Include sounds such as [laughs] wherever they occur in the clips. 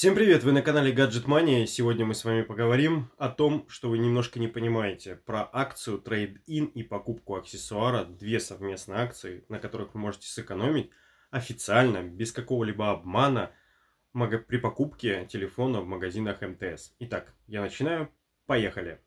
Всем привет, вы на канале Gadget Money. Сегодня мы с вами поговорим о том, что вы немножко не понимаете, про акцию Trade In и покупку аксессуара, две совместные акции, на которых вы можете сэкономить официально, без какого-либо обмана при покупке телефона в магазинах МТС. Итак, я начинаю. Поехали!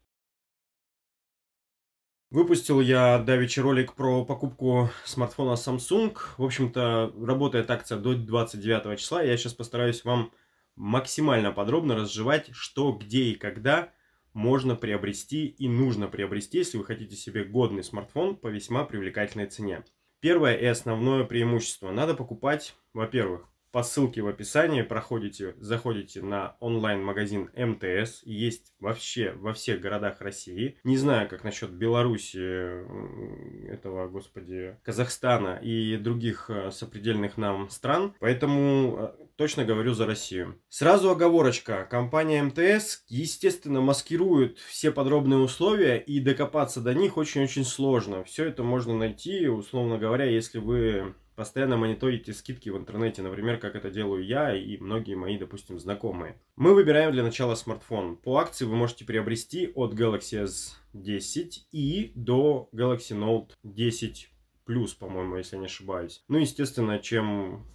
Выпустил я давеча ролик про покупку смартфона Samsung. В общем-то, работает акция до 29 числа. Я сейчас постараюсь вам максимально подробно разжевать, что, где и когда можно приобрести и нужно приобрести, если вы хотите себе годный смартфон по весьма привлекательной цене. Первое и основное преимущество. Надо покупать, во-первых, по ссылке в описании проходите, заходите на онлайн-магазин МТС. Есть вообще во всех городах России. Не знаю, как насчет Беларуси, этого, господи, Казахстана и других э, сопредельных нам стран. Поэтому э, точно говорю за Россию. Сразу оговорочка. Компания МТС, естественно, маскирует все подробные условия и докопаться до них очень-очень сложно. Все это можно найти, условно говоря, если вы постоянно мониторите скидки в интернете, например, как это делаю я и многие мои, допустим, знакомые. Мы выбираем для начала смартфон. По акции вы можете приобрести от Galaxy S10 и до Galaxy Note 10 Plus, по-моему, если не ошибаюсь. Ну, естественно, чем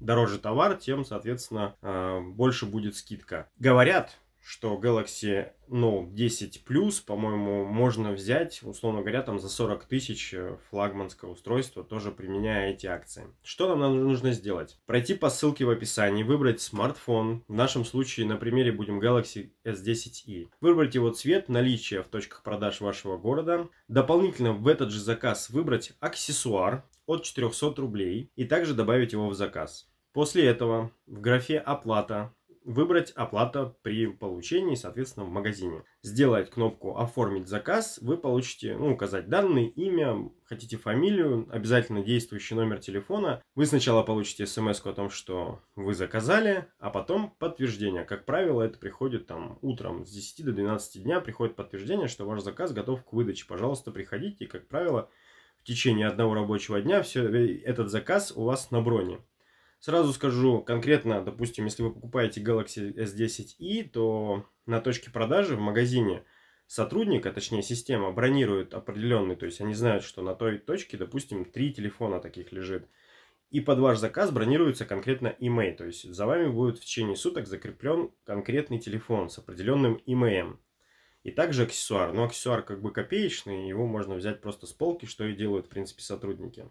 дороже товар, тем, соответственно, а, больше будет скидка. Говорят, что Galaxy Note 10 Plus, по-моему, можно взять, условно говоря, там за 40 тысяч э, флагманское устройство, тоже применяя эти акции. Что нам нужно сделать? Пройти по ссылке в описании, выбрать смартфон, в нашем случае на примере будем Galaxy S10e. Выбрать его цвет, наличие в точках продаж вашего города. Дополнительно в этот же заказ выбрать аксессуар от 400 рублей и также добавить его в заказ. После этого в графе «Оплата» выбрать оплата при получении, соответственно, в магазине. Сделать кнопку «Оформить заказ», вы получите, ну, указать данные, имя, хотите фамилию, обязательно действующий номер телефона. Вы сначала получите смс о том, что вы заказали, а потом подтверждение. Как правило, это приходит там утром с 10 до 12 дня приходит подтверждение, что ваш заказ готов к выдаче. Пожалуйста, приходите, и, как правило, в течение одного рабочего дня все, этот заказ у вас на броне. Сразу скажу конкретно, допустим, если вы покупаете Galaxy S10i, e, то на точке продажи в магазине сотрудник, а точнее система, бронирует определенный, то есть они знают, что на той точке, допустим, три телефона таких лежит. И под ваш заказ бронируется конкретно имей, то есть за вами будет в течение суток закреплен конкретный телефон с определенным имеем. И также аксессуар. Но аксессуар как бы копеечный, его можно взять просто с полки, что и делают, в принципе, сотрудники.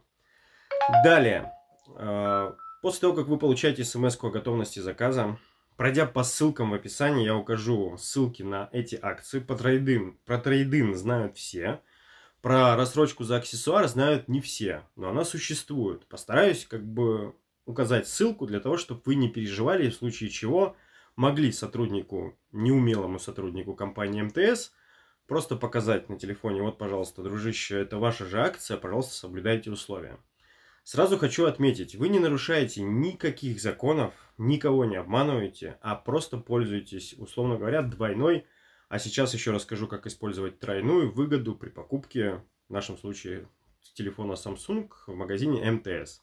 Далее. А, После того, как вы получаете смс о готовности заказа, пройдя по ссылкам в описании, я укажу ссылки на эти акции. По трейдин, про трейдин знают все. Про рассрочку за аксессуары знают не все, но она существует. Постараюсь как бы указать ссылку для того, чтобы вы не переживали, в случае чего могли сотруднику, неумелому сотруднику компании МТС, просто показать на телефоне, вот, пожалуйста, дружище, это ваша же акция, пожалуйста, соблюдайте условия. Сразу хочу отметить, вы не нарушаете никаких законов, никого не обманываете, а просто пользуетесь, условно говоря, двойной, а сейчас еще расскажу, как использовать тройную выгоду при покупке, в нашем случае, телефона Samsung в магазине МТС.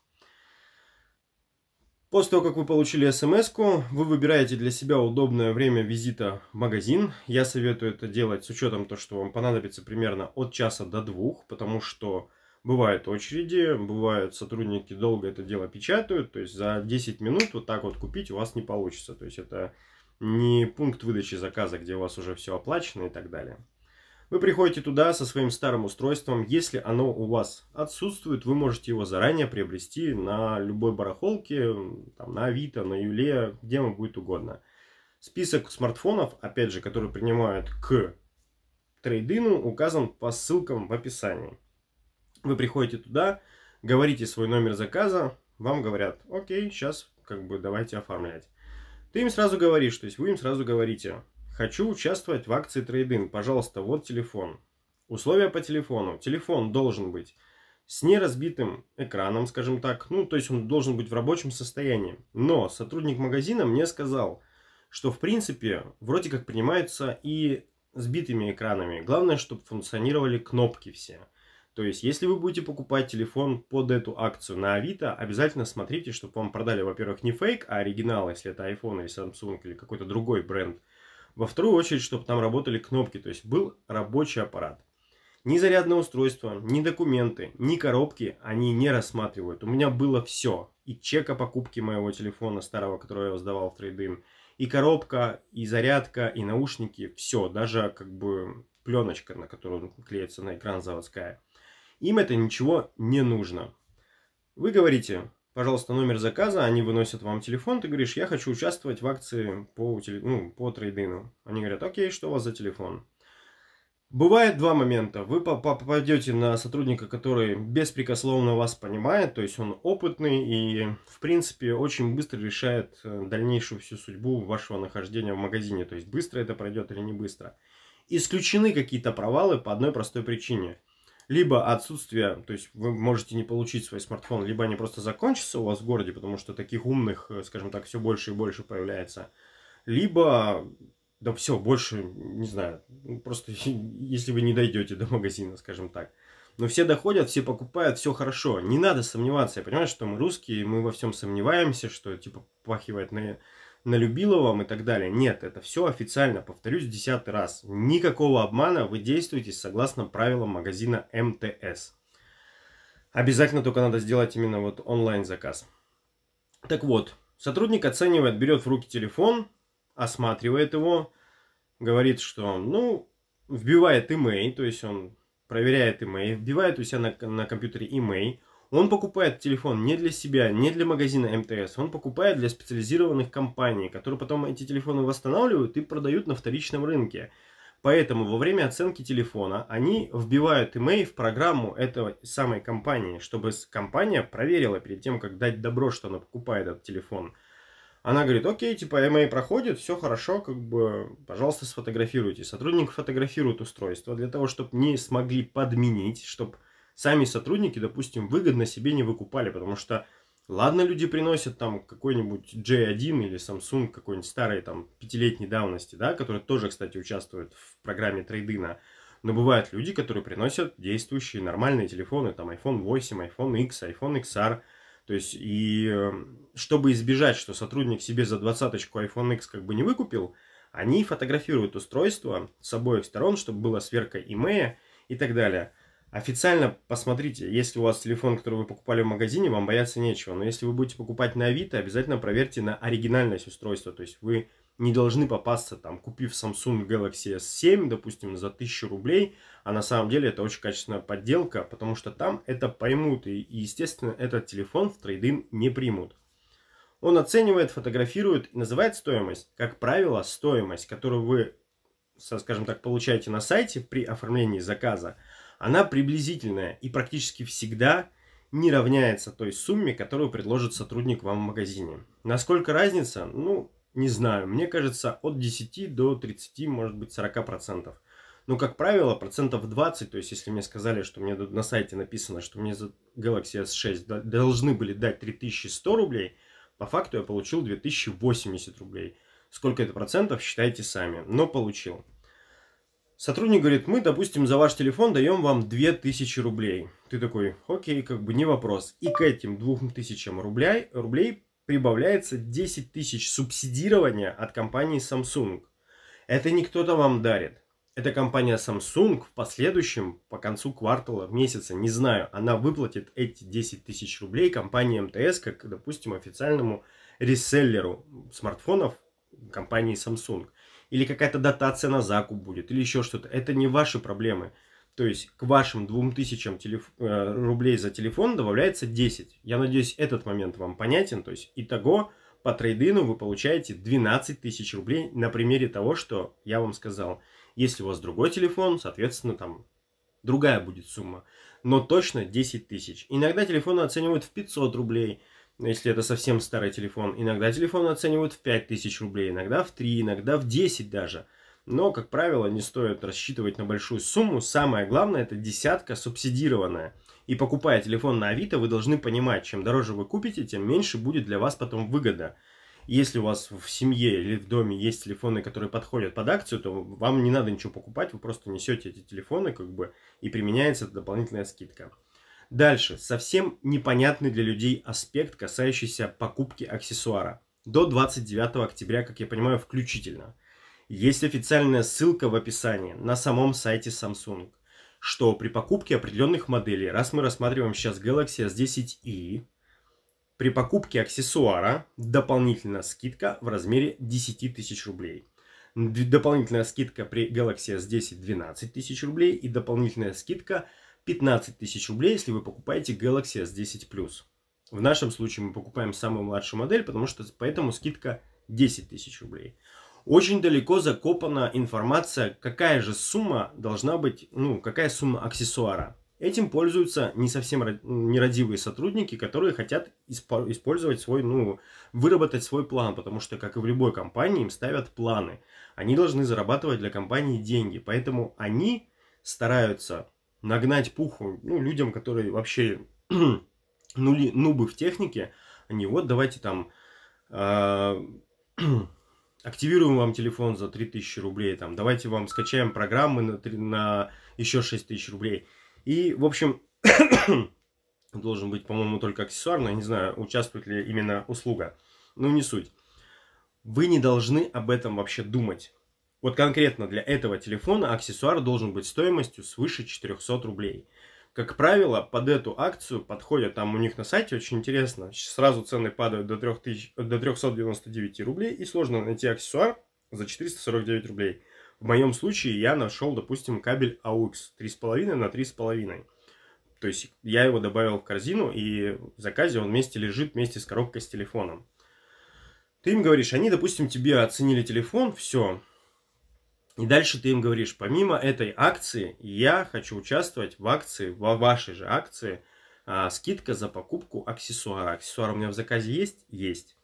После того, как вы получили смс вы выбираете для себя удобное время визита в магазин. Я советую это делать с учетом того, что вам понадобится примерно от часа до двух, потому что Бывают очереди, бывают сотрудники долго это дело печатают, то есть за 10 минут вот так вот купить у вас не получится. То есть это не пункт выдачи заказа, где у вас уже все оплачено и так далее. Вы приходите туда со своим старым устройством. Если оно у вас отсутствует, вы можете его заранее приобрести на любой барахолке, там, на Авито, на Юле, где вам будет угодно. Список смартфонов, опять же, которые принимают к трейдину, указан по ссылкам в описании. Вы приходите туда, говорите свой номер заказа, вам говорят, окей, сейчас как бы давайте оформлять. Ты им сразу говоришь, то есть вы им сразу говорите, хочу участвовать в акции трейдинг, пожалуйста, вот телефон. Условия по телефону. Телефон должен быть с неразбитым экраном, скажем так, ну, то есть он должен быть в рабочем состоянии. Но сотрудник магазина мне сказал, что в принципе вроде как принимаются и сбитыми экранами. Главное, чтобы функционировали кнопки все. То есть, если вы будете покупать телефон под эту акцию на Авито, обязательно смотрите, чтобы вам продали, во-первых, не фейк, а оригинал, если это iPhone или Samsung или какой-то другой бренд. Во вторую очередь, чтобы там работали кнопки, то есть был рабочий аппарат. Ни зарядное устройство, ни документы, ни коробки они не рассматривают. У меня было все. И чек о покупке моего телефона старого, который я сдавал в трейдинг, и коробка, и зарядка, и наушники, все, даже как бы пленочка, на которую клеится на экран заводская. Им это ничего не нужно. Вы говорите, пожалуйста, номер заказа, они выносят вам телефон, ты говоришь, я хочу участвовать в акции по, ну, по трейдину. Они говорят, окей, что у вас за телефон? Бывает два момента. Вы попадете на сотрудника, который беспрекословно вас понимает, то есть он опытный и, в принципе, очень быстро решает э, дальнейшую всю судьбу вашего нахождения в магазине. То есть быстро это пройдет или не быстро. Исключены какие-то провалы по одной простой причине – либо отсутствие, то есть вы можете не получить свой смартфон, либо они просто закончатся у вас в городе, потому что таких умных, э, скажем так, все больше и больше появляется, либо да все, больше, не знаю, ну, просто [laughs] если вы не дойдете до магазина, скажем так. Но все доходят, все покупают, все хорошо. Не надо сомневаться. Я понимаю, что мы русские, мы во всем сомневаемся, что типа пахивает на на Любиловом и так далее. Нет, это все официально, повторюсь десятый раз. Никакого обмана, вы действуете согласно правилам магазина МТС. Обязательно только надо сделать именно вот онлайн заказ. Так вот, сотрудник оценивает, берет в руки телефон, осматривает его, говорит, что, ну, вбивает имей, то есть он проверяет имей, вбивает у себя на, на компьютере имей, он покупает телефон не для себя, не для магазина МТС, он покупает для специализированных компаний, которые потом эти телефоны восстанавливают и продают на вторичном рынке. Поэтому во время оценки телефона они вбивают имей в программу этой самой компании, чтобы компания проверила перед тем, как дать добро, что она покупает этот телефон. Она говорит, окей, типа MA проходит, все хорошо, как бы, пожалуйста, сфотографируйте. Сотрудник фотографирует устройство для того, чтобы не смогли подменить, чтобы сами сотрудники, допустим, выгодно себе не выкупали, потому что Ладно, люди приносят там какой-нибудь J1 или Samsung какой-нибудь старой там пятилетней давности, да, который тоже, кстати, участвует в программе трейдина. Но бывают люди, которые приносят действующие нормальные телефоны, там iPhone 8, iPhone X, iPhone XR. То есть, и эм, чтобы избежать, что сотрудник себе за двадцаточку iPhone X как бы не выкупил, они фотографируют устройство с обоих сторон, чтобы было сверка имея и так далее. Официально посмотрите, если у вас телефон, который вы покупали в магазине, вам бояться нечего. Но если вы будете покупать на Авито, обязательно проверьте на оригинальность устройства. То есть вы не должны попасться, там, купив Samsung Galaxy S7, допустим, за 1000 рублей, а на самом деле это очень качественная подделка, потому что там это поймут, и, естественно, этот телефон в трейдинг не примут. Он оценивает, фотографирует называет стоимость. Как правило, стоимость, которую вы, скажем так, получаете на сайте при оформлении заказа – она приблизительная и практически всегда не равняется той сумме, которую предложит сотрудник вам в магазине. Насколько разница? Ну, не знаю. Мне кажется, от 10 до 30, может быть, 40 процентов. Но, как правило, процентов 20, то есть если мне сказали, что мне на сайте написано, что мне за Galaxy S6 должны были дать 3100 рублей, по факту я получил 2080 рублей. Сколько это процентов, считайте сами, но получил. Сотрудник говорит, мы, допустим, за ваш телефон даем вам 2000 рублей. Ты такой, окей, как бы не вопрос. И к этим 2000 рублей, рублей прибавляется 10 тысяч субсидирования от компании Samsung. Это не кто-то вам дарит. Эта компания Samsung в последующем, по концу квартала, месяца, не знаю, она выплатит эти 10 тысяч рублей компании МТС, как, допустим, официальному реселлеру смартфонов компании Samsung или какая-то дотация на закуп будет, или еще что-то. Это не ваши проблемы. То есть к вашим 2000 телеф... Э, рублей за телефон добавляется 10. Я надеюсь, этот момент вам понятен. То есть итого по трейдину вы получаете 12 тысяч рублей на примере того, что я вам сказал. Если у вас другой телефон, соответственно, там другая будет сумма. Но точно 10 тысяч. Иногда телефоны оценивают в 500 рублей если это совсем старый телефон. Иногда телефон оценивают в 5000 рублей, иногда в 3, иногда в 10 даже. Но, как правило, не стоит рассчитывать на большую сумму. Самое главное – это десятка субсидированная. И покупая телефон на Авито, вы должны понимать, чем дороже вы купите, тем меньше будет для вас потом выгода. Если у вас в семье или в доме есть телефоны, которые подходят под акцию, то вам не надо ничего покупать, вы просто несете эти телефоны, как бы, и применяется дополнительная скидка. Дальше, совсем непонятный для людей аспект, касающийся покупки аксессуара. До 29 октября, как я понимаю, включительно. Есть официальная ссылка в описании на самом сайте Samsung, что при покупке определенных моделей, раз мы рассматриваем сейчас Galaxy S10i, при покупке аксессуара дополнительная скидка в размере 10 тысяч рублей. Дополнительная скидка при Galaxy S10 12 тысяч рублей и дополнительная скидка 15 тысяч рублей, если вы покупаете Galaxy S10 Plus. В нашем случае мы покупаем самую младшую модель, потому что поэтому скидка 10 тысяч рублей. Очень далеко закопана информация, какая же сумма должна быть, ну, какая сумма аксессуара. Этим пользуются не совсем нерадивые сотрудники, которые хотят использовать свой, ну, выработать свой план, потому что, как и в любой компании, им ставят планы. Они должны зарабатывать для компании деньги, поэтому они стараются нагнать пуху, ну, людям, которые вообще [clears throat] нули, нубы в технике, они вот давайте там а, [clears throat] активируем вам телефон за 3000 рублей, там, давайте вам скачаем программы на, 3, на еще 6000 рублей. И, в общем, [clears throat] должен быть, по-моему, только аксессуар, но я не знаю, участвует ли именно услуга. Ну, не суть. Вы не должны об этом вообще думать. Вот конкретно для этого телефона аксессуар должен быть стоимостью свыше 400 рублей. Как правило, под эту акцию подходят, там у них на сайте очень интересно, сразу цены падают до, 3000, до 399 рублей и сложно найти аксессуар за 449 рублей. В моем случае я нашел, допустим, кабель AUX 3,5 на 3,5. То есть я его добавил в корзину, и в заказе он вместе лежит вместе с коробкой с телефоном. Ты им говоришь, они, допустим, тебе оценили телефон, все, и дальше ты им говоришь, помимо этой акции, я хочу участвовать в акции, в вашей же акции, а, скидка за покупку аксессуара. Аксессуар у меня в заказе есть? Есть.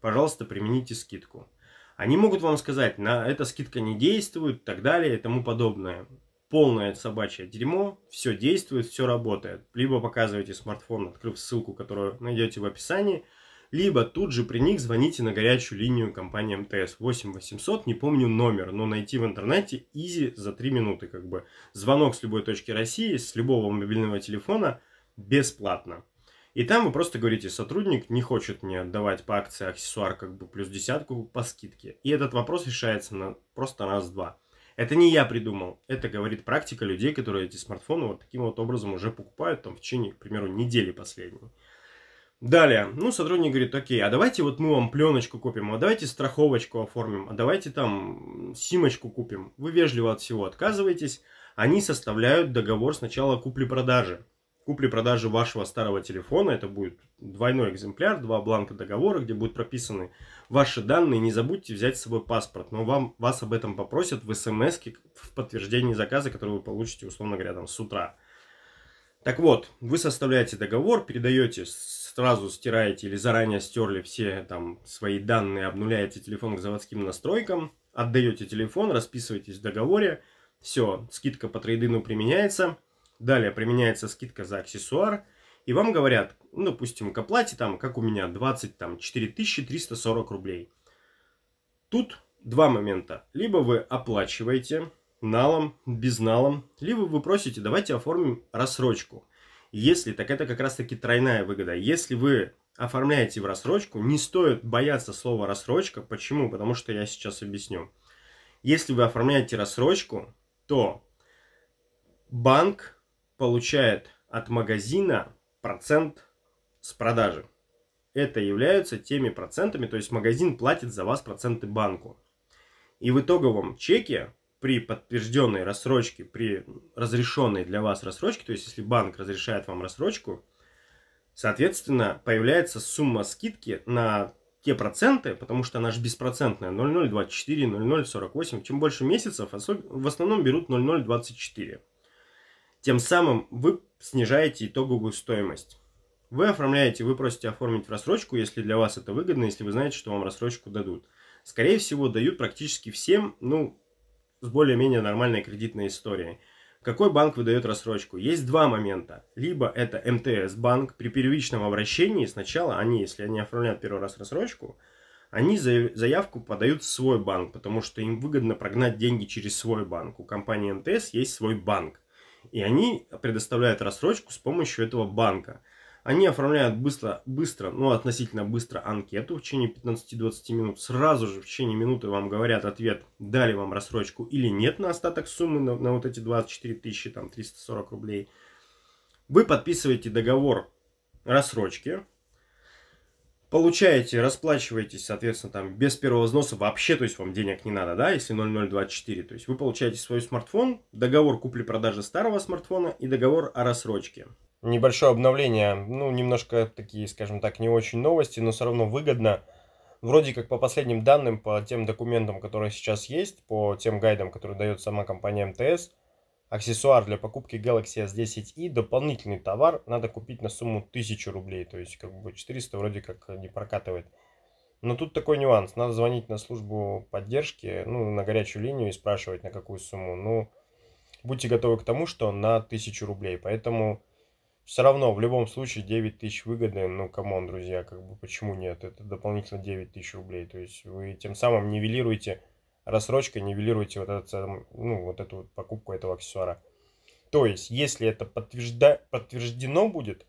Пожалуйста, примените скидку. Они могут вам сказать, на эта скидка не действует, так далее и тому подобное. Полное собачье дерьмо, все действует, все работает. Либо показывайте смартфон, открыв ссылку, которую найдете в описании – либо тут же при них звоните на горячую линию компании МТС 8 800, не помню номер, но найти в интернете изи за 3 минуты как бы. Звонок с любой точки России, с любого мобильного телефона бесплатно. И там вы просто говорите, сотрудник не хочет мне отдавать по акции аксессуар как бы плюс десятку по скидке. И этот вопрос решается на просто раз-два. Это не я придумал, это говорит практика людей, которые эти смартфоны вот таким вот образом уже покупают там в течение, к примеру, недели последней. Далее, ну, сотрудник говорит, окей, а давайте вот мы вам пленочку купим, а давайте страховочку оформим, а давайте там симочку купим. Вы вежливо от всего отказываетесь, они составляют договор сначала купли-продажи. Купли-продажи вашего старого телефона, это будет двойной экземпляр, два бланка договора, где будут прописаны ваши данные, не забудьте взять с собой паспорт, но вам, вас об этом попросят в смс в подтверждении заказа, который вы получите, условно говоря, там с утра. Так вот, вы составляете договор, передаете сразу стираете или заранее стерли все там свои данные, обнуляете телефон к заводским настройкам, отдаете телефон, расписываетесь в договоре, все, скидка по трейдину применяется, далее применяется скидка за аксессуар, и вам говорят, ну, допустим, к оплате, там, как у меня, 24 340 рублей. Тут два момента. Либо вы оплачиваете налом, без налом, либо вы просите, давайте оформим рассрочку. Если, так это как раз-таки тройная выгода. Если вы оформляете в рассрочку, не стоит бояться слова рассрочка. Почему? Потому что я сейчас объясню. Если вы оформляете рассрочку, то банк получает от магазина процент с продажи. Это являются теми процентами, то есть магазин платит за вас проценты банку. И в итоговом чеке при подтвержденной рассрочке, при разрешенной для вас рассрочке, то есть если банк разрешает вам рассрочку, соответственно, появляется сумма скидки на те проценты, потому что она же беспроцентная, 0,024, 0,048, чем больше месяцев, в основном берут 0,024. Тем самым вы снижаете итоговую стоимость. Вы оформляете, вы просите оформить в рассрочку, если для вас это выгодно, если вы знаете, что вам рассрочку дадут. Скорее всего, дают практически всем, ну, с более-менее нормальной кредитной историей. Какой банк выдает рассрочку? Есть два момента. Либо это МТС-банк. При первичном обращении сначала они, если они оформляют первый раз рассрочку, они заявку подают в свой банк, потому что им выгодно прогнать деньги через свой банк. У компании МТС есть свой банк. И они предоставляют рассрочку с помощью этого банка. Они оформляют быстро, быстро, ну относительно быстро анкету в течение 15-20 минут. Сразу же в течение минуты вам говорят ответ, дали вам рассрочку или нет на остаток суммы, на, на вот эти 24 тысячи, там 340 рублей. Вы подписываете договор рассрочки, получаете, расплачиваетесь, соответственно, там без первого взноса вообще, то есть вам денег не надо, да, если 0024, то есть вы получаете свой смартфон, договор купли-продажи старого смартфона и договор о рассрочке небольшое обновление, ну, немножко такие, скажем так, не очень новости, но все равно выгодно. Вроде как по последним данным, по тем документам, которые сейчас есть, по тем гайдам, которые дает сама компания МТС, аксессуар для покупки Galaxy s 10 и дополнительный товар, надо купить на сумму 1000 рублей, то есть как бы 400 вроде как не прокатывает. Но тут такой нюанс, надо звонить на службу поддержки, ну, на горячую линию и спрашивать, на какую сумму. Ну, будьте готовы к тому, что на 1000 рублей, поэтому все равно в любом случае 9 тысяч выгоды, ну, камон, друзья, как бы почему нет, это дополнительно 9 тысяч рублей, то есть вы тем самым нивелируете рассрочка, нивелируете вот, этот, ну, вот эту вот покупку этого аксессуара. То есть, если это подтвержда... подтверждено будет,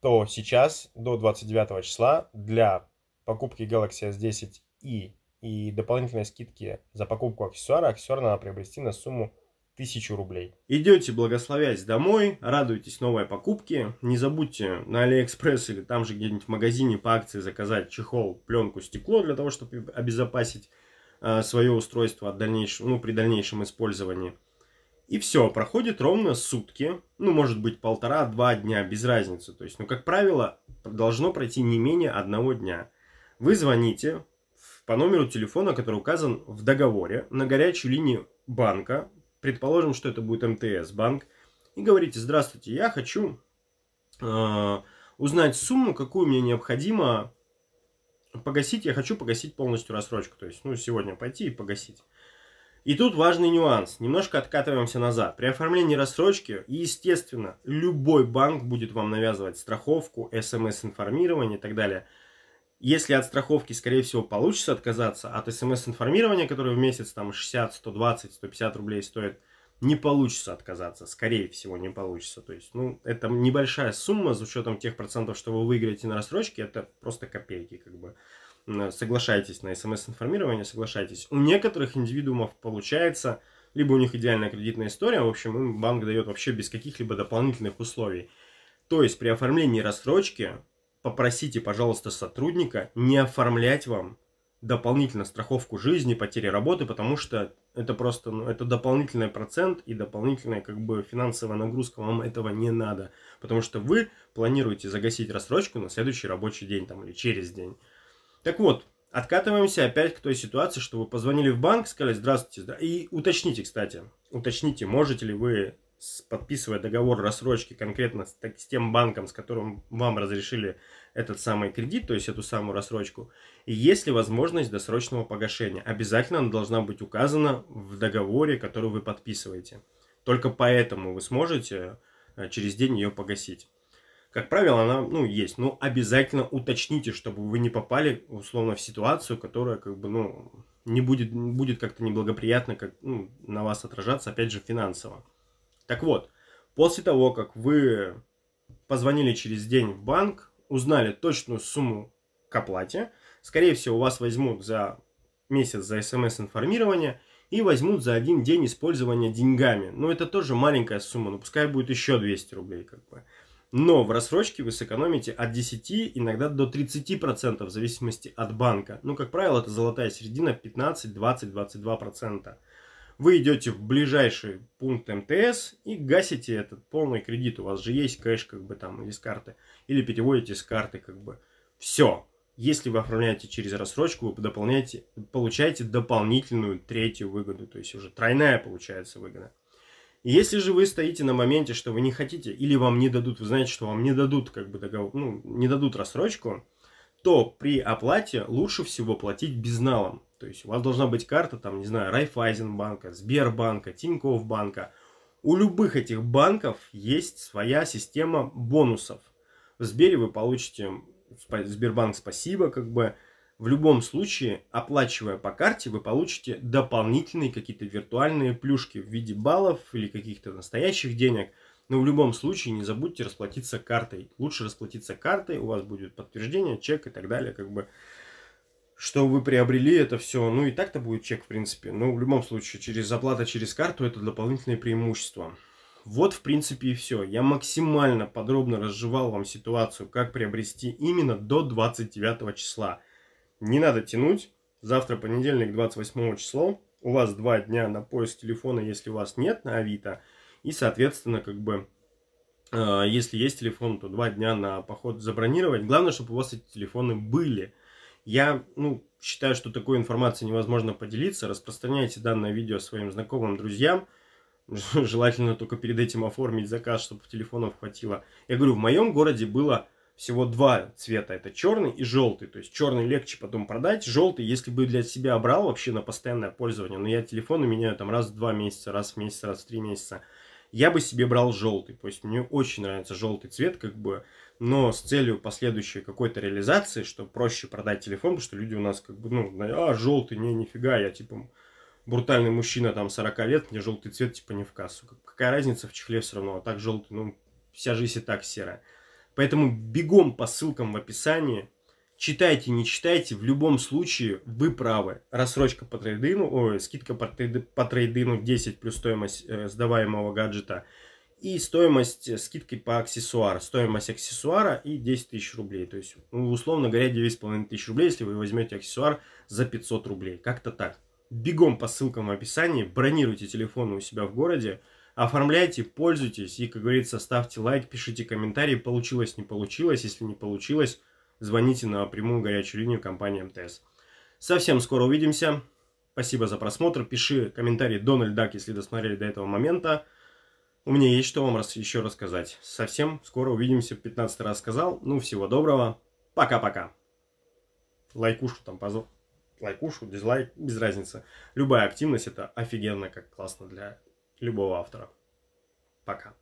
то сейчас до 29 числа для покупки Galaxy S10 и и дополнительной скидки за покупку аксессуара, аксессуар надо приобрести на сумму тысячу рублей. Идете, благословясь домой, радуйтесь новой покупке. Не забудьте на Алиэкспресс или там же где-нибудь в магазине по акции заказать чехол, пленку, стекло для того, чтобы обезопасить э, свое устройство от дальнейшего, ну, при дальнейшем использовании. И все, проходит ровно сутки, ну, может быть, полтора-два дня, без разницы. То есть, ну, как правило, должно пройти не менее одного дня. Вы звоните по номеру телефона, который указан в договоре, на горячую линию банка, предположим, что это будет МТС банк, и говорите, здравствуйте, я хочу э, узнать сумму, какую мне необходимо погасить, я хочу погасить полностью рассрочку, то есть, ну, сегодня пойти и погасить. И тут важный нюанс, немножко откатываемся назад. При оформлении рассрочки, естественно, любой банк будет вам навязывать страховку, смс-информирование и так далее – если от страховки, скорее всего, получится отказаться, от смс-информирования, которое в месяц там 60, 120, 150 рублей стоит, не получится отказаться, скорее всего, не получится. То есть, ну, это небольшая сумма с учетом тех процентов, что вы выиграете на рассрочке, это просто копейки, как бы. Соглашайтесь на смс-информирование, соглашайтесь. У некоторых индивидуумов получается, либо у них идеальная кредитная история, в общем, им банк дает вообще без каких-либо дополнительных условий. То есть, при оформлении рассрочки попросите, пожалуйста, сотрудника не оформлять вам дополнительно страховку жизни, потери работы, потому что это просто, ну, это дополнительный процент и дополнительная как бы финансовая нагрузка, вам этого не надо, потому что вы планируете загасить рассрочку на следующий рабочий день там или через день. Так вот, откатываемся опять к той ситуации, что вы позвонили в банк, сказали, здравствуйте, и уточните, кстати, уточните, можете ли вы подписывая договор рассрочки конкретно с, с тем банком, с которым вам разрешили этот самый кредит, то есть эту самую рассрочку, и есть ли возможность досрочного погашения. Обязательно она должна быть указана в договоре, который вы подписываете. Только поэтому вы сможете э, через день ее погасить. Как правило, она, ну, есть, но ну, обязательно уточните, чтобы вы не попали, условно, в ситуацию, которая, как бы, ну, не будет, будет как-то неблагоприятно как, ну, на вас отражаться, опять же, финансово. Так вот, после того, как вы позвонили через день в банк, узнали точную сумму к оплате, скорее всего, вас возьмут за месяц за смс-информирование и возьмут за один день использования деньгами. Но ну, это тоже маленькая сумма, но ну, пускай будет еще 200 рублей как бы. Но в рассрочке вы сэкономите от 10, иногда до 30% в зависимости от банка. Ну, как правило, это золотая середина 15, 20, 22% вы идете в ближайший пункт МТС и гасите этот полный кредит. У вас же есть кэш, как бы там, или с карты, или переводите с карты, как бы. Все. Если вы оформляете через рассрочку, вы дополняете, получаете дополнительную третью выгоду, то есть уже тройная получается выгода. Если же вы стоите на моменте, что вы не хотите, или вам не дадут, вы знаете, что вам не дадут как бы договор, ну, не дадут рассрочку, то при оплате лучше всего платить безналом. То есть у вас должна быть карта, там, не знаю, Райфайзенбанка, Сбербанка, Тинькофф банка. У любых этих банков есть своя система бонусов. В Сбере вы получите Сбербанк спасибо, как бы в любом случае, оплачивая по карте, вы получите дополнительные какие-то виртуальные плюшки в виде баллов или каких-то настоящих денег. Но в любом случае не забудьте расплатиться картой. Лучше расплатиться картой, у вас будет подтверждение, чек и так далее. Как бы что вы приобрели это все. Ну и так-то будет чек, в принципе. Но в любом случае, через оплата через карту это дополнительное преимущество Вот, в принципе, и все. Я максимально подробно разжевал вам ситуацию, как приобрести именно до 29 числа. Не надо тянуть. Завтра понедельник, 28 число. У вас два дня на поиск телефона, если у вас нет на Авито. И, соответственно, как бы, э, если есть телефон, то два дня на поход забронировать. Главное, чтобы у вас эти телефоны были. Я, ну, считаю, что такой информацией невозможно поделиться. Распространяйте данное видео своим знакомым, друзьям. [laughs] Желательно только перед этим оформить заказ, чтобы телефонов хватило. Я говорю, в моем городе было всего два цвета. Это черный и желтый. То есть черный легче потом продать. Желтый, если бы для себя брал вообще на постоянное пользование. Но я телефоны меняю там раз в два месяца, раз в месяц, раз в три месяца. Я бы себе брал желтый. То есть мне очень нравится желтый цвет, как бы но с целью последующей какой-то реализации, чтобы проще продать телефон, потому что люди у нас как бы, ну, а, желтый, не, нифига, я типа брутальный мужчина там 40 лет, мне желтый цвет типа не в кассу. Какая разница в чехле все равно, а так желтый, ну, вся жизнь и так серая. Поэтому бегом по ссылкам в описании, читайте, не читайте, в любом случае вы правы. Рассрочка по трейдину, ой, скидка по трейдину 10 плюс стоимость э, сдаваемого гаджета – и стоимость э, скидки по аксессуару. Стоимость аксессуара и 10 тысяч рублей. То есть, ну, условно говоря, 9,5 тысяч рублей, если вы возьмете аксессуар за 500 рублей. Как-то так. Бегом по ссылкам в описании, бронируйте телефоны у себя в городе, оформляйте, пользуйтесь и, как говорится, ставьте лайк, пишите комментарии, получилось, не получилось. Если не получилось, звоните на прямую горячую линию компании МТС. Совсем скоро увидимся. Спасибо за просмотр. Пиши комментарий Дональд Дак, если досмотрели до этого момента. У меня есть что вам раз еще рассказать. Совсем скоро увидимся. 15 раз сказал. Ну, всего доброго. Пока-пока. Лайкушку там позор. Лайкушку, дизлайк, без разницы. Любая активность это офигенно, как классно для любого автора. Пока.